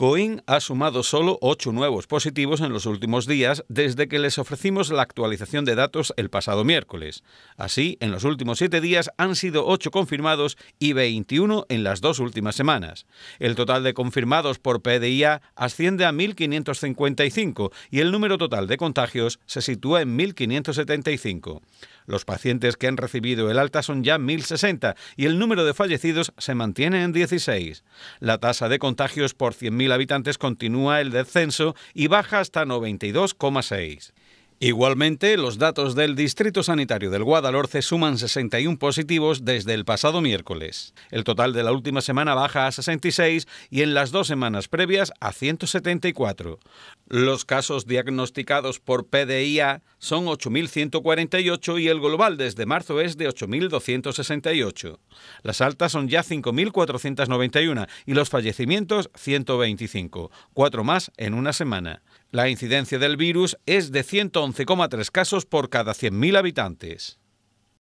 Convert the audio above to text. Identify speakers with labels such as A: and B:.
A: Coin ha sumado solo 8 nuevos positivos en los últimos días desde que les ofrecimos la actualización de datos el pasado miércoles. Así, en los últimos 7 días han sido 8 confirmados y 21 en las dos últimas semanas. El total de confirmados por PDIA asciende a 1.555 y el número total de contagios se sitúa en 1.575. Los pacientes que han recibido el alta son ya 1.060 y el número de fallecidos se mantiene en 16. La tasa de contagios por 100.000 habitantes continúa el descenso y baja hasta 92,6. Igualmente, los datos del Distrito Sanitario del Guadalhorce suman 61 positivos desde el pasado miércoles. El total de la última semana baja a 66 y en las dos semanas previas a 174. Los casos diagnosticados por PDIA son 8.148 y el global desde marzo es de 8.268. Las altas son ya 5.491 y los fallecimientos 125, cuatro más en una semana. La incidencia del virus es de 111,3 casos por cada 100.000 habitantes.